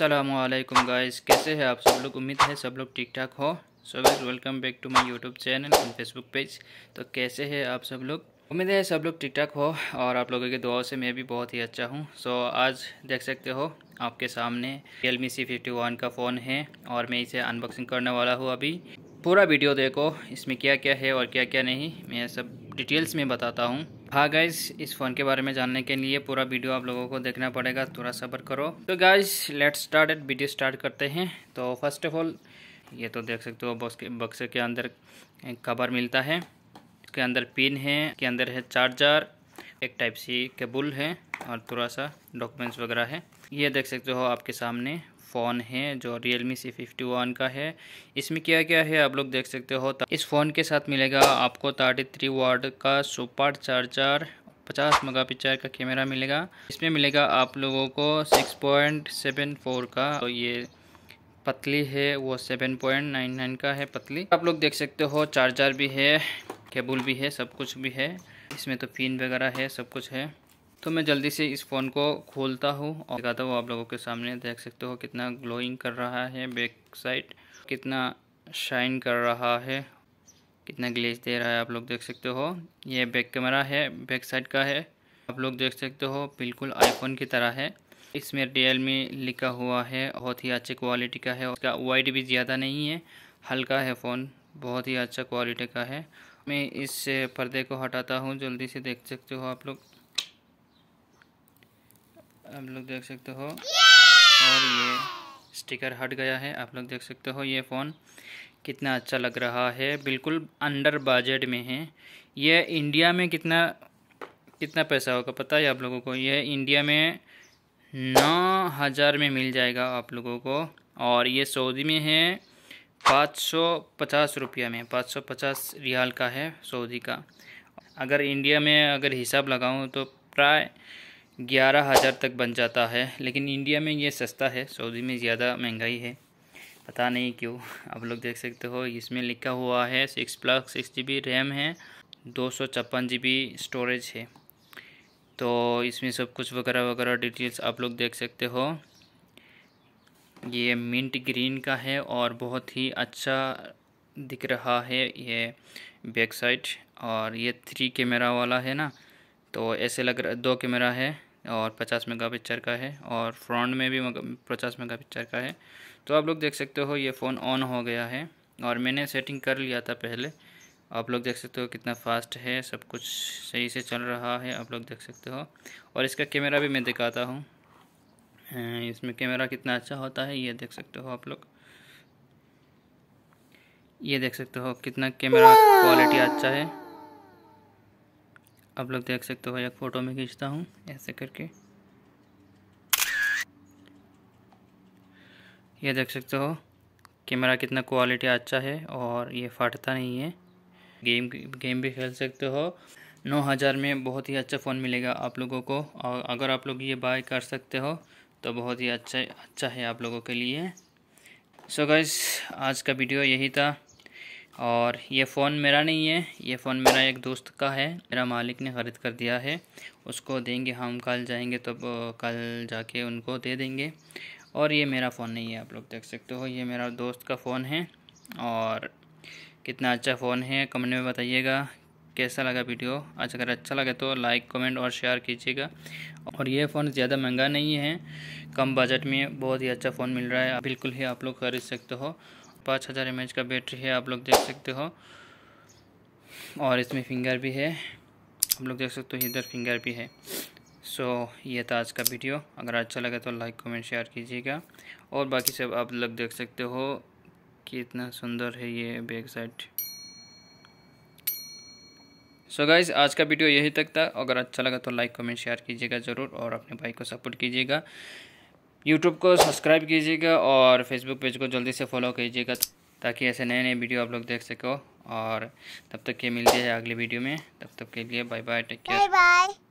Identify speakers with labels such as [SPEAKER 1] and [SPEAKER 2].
[SPEAKER 1] Aslam guys कैसे हैं आप सब लोग उम्मीद है सब लोग ठीक ठाक हो so guys welcome back to my YouTube channel and Facebook page तो कैसे हैं आप सब लोग उम्मीद है सब लोग ठीक ठाक हो और आप लोगों के दुआओं से मैं भी बहुत ही अच्छा हूँ सो so, आज देख सकते हो आपके सामने Realme C fifty one का फ़ोन है और मैं इसे अनबॉक्सिंग करने वाला हूँ अभी पूरा वीडियो देखो इसमें क्या क्या है और क्या क्या नहीं मैं सब डिटेल्स में बताता हूँ हाँ गाइज इस फ़ोन के बारे में जानने के लिए पूरा वीडियो आप लोगों को देखना पड़ेगा थोड़ा सबर करो तो guys let start at video start करते हैं तो फर्स्ट ऑफ ऑल ये तो देख सकते हो बॉक्स के बक्से के अंदर कवर मिलता है इसके अंदर पिन है के अंदर है चार्जर एक टाइप सी केबुल है और थोड़ा सा डॉक्यूमेंट्स वगैरह है ये देख सकते हो आपके सामने फ़ोन है जो Realme C fifty one का है इसमें क्या क्या है आप लोग देख सकते हो इस फ़ोन के साथ मिलेगा आपको थर्टी थ्री वाट का सुपर चार्जर पचास मेगा पिक्चर का कैमरा मिलेगा इसमें मिलेगा आप लोगों को सिक्स पॉइंट सेवन फोर का तो ये पतली है वो सेवन पॉइंट नाइन नाइन का है पतली आप लोग देख सकते हो चार्जर भी है केबल भी है सब कुछ भी है इसमें तो पिन वगैरह है सब कुछ है तो मैं जल्दी से इस फ़ोन को खोलता हूँ और दिखाता हूँ आप लोगों के सामने देख सकते हो कितना ग्लोइंग कर रहा है बैक साइड कितना शाइन कर रहा है कितना ग्लेज दे रहा है आप लोग देख सकते हो ये बैक कैमरा है बैक साइड का है आप लोग देख सकते हो बिल्कुल आईफोन की तरह है इसमें रियल मी लिखा हुआ है बहुत ही अच्छी क्वालिटी का है उसका वाइट भी ज़्यादा नहीं है हल्का है फ़ोन बहुत ही अच्छा क्वालिटी का है मैं इस पर्दे को हटाता हूँ जल्दी से देख सकते हो आप लोग आप लोग देख सकते हो और ये स्टिकर हट गया है आप लोग देख सकते हो ये फ़ोन कितना अच्छा लग रहा है बिल्कुल अंडर बजट में है ये इंडिया में कितना कितना पैसा होगा पता है आप लोगों को ये इंडिया में नौ हज़ार में मिल जाएगा आप लोगों को और ये सऊदी में है पाँच सौ पचास रुपया में पाँच सौ पचास रियाल का है सऊदी का अगर इंडिया में अगर हिसाब लगाऊँ तो प्राय ग्यारह हज़ार तक बन जाता है लेकिन इंडिया में ये सस्ता है सऊदी में ज़्यादा महंगाई है पता नहीं क्यों आप लोग देख सकते हो इसमें लिखा हुआ है six plus six G B RAM है दो सौ छप्पन जी बी स्टोरेज है तो इसमें सब कुछ वगैरह वगैरह डिटेल्स आप लोग देख सकते हो ये मिंट ग्रीन का है और बहुत ही अच्छा दिख रहा है ये बैक साइड और ये थ्री कैमरा वाला है ना तो ऐसे लग रहा दो कैमरा है और 50 पिक्चर का है और फ्रंट में भी 50 पिक्चर का है तो आप लोग देख सकते हो ये फ़ोन ऑन हो गया है और मैंने सेटिंग कर लिया था पहले आप लोग देख सकते हो कितना फास्ट है सब कुछ सही से चल रहा है आप लोग देख सकते हो और इसका कैमरा भी मैं दिखाता हूँ अं, इसमें कैमरा कितना अच्छा होता है ये देख सकते हो आप लोग ये देख सकते हो कितना कैमरा क्वालिटी अच्छा है आप लोग देख सकते हो एक फ़ोटो में खींचता हूँ ऐसे करके ये देख सकते हो कैमरा कितना क्वालिटी अच्छा है और ये फटता नहीं है गेम गेम भी खेल सकते हो नौ हज़ार में बहुत ही अच्छा फ़ोन मिलेगा आप लोगों को और अगर आप लोग ये बाय कर सकते हो तो बहुत ही अच्छा अच्छा है आप लोगों के लिए सो so गाइस आज का वीडियो यही था और ये फ़ोन मेरा नहीं है ये फ़ोन मेरा एक दोस्त का है मेरा मालिक ने ख़रीद कर दिया है उसको देंगे हम कल जाएंगे तब कल जाके उनको दे देंगे और ये मेरा फ़ोन नहीं है आप लोग देख सकते हो ये मेरा दोस्त का फ़ोन है और कितना अच्छा फ़ोन है कमेंट में बताइएगा कैसा लगा वीडियो अच्छा अगर अच्छा लगे तो लाइक कमेंट और शेयर कीजिएगा और ये फ़ोन ज़्यादा महंगा नहीं है कम बजट में बहुत ही अच्छा फ़ोन मिल रहा है बिल्कुल ही आप लोग खरीद सकते हो पाँच हज़ार एम का बैटरी है आप लोग देख सकते हो और इसमें फिंगर भी है आप लोग देख सकते हो इधर फिंगर भी है सो so, ये था आज का वीडियो अगर अच्छा लगा तो लाइक कमेंट शेयर कीजिएगा और बाकी सब आप लोग देख सकते हो कि इतना सुंदर है ये बैक साइड सो गाइज आज का वीडियो यही तक था अगर अच्छा लगा तो लाइक कमेंट शेयर कीजिएगा ज़रूर और अपने भाई को सपोर्ट कीजिएगा यूट्यूब को सब्सक्राइब कीजिएगा और फेसबुक पेज को जल्दी से फॉलो कीजिएगा ताकि ऐसे नए नए वीडियो आप लोग देख सको और तब तक के मिलते हैं अगले वीडियो में तब तक के लिए bye bye take care bye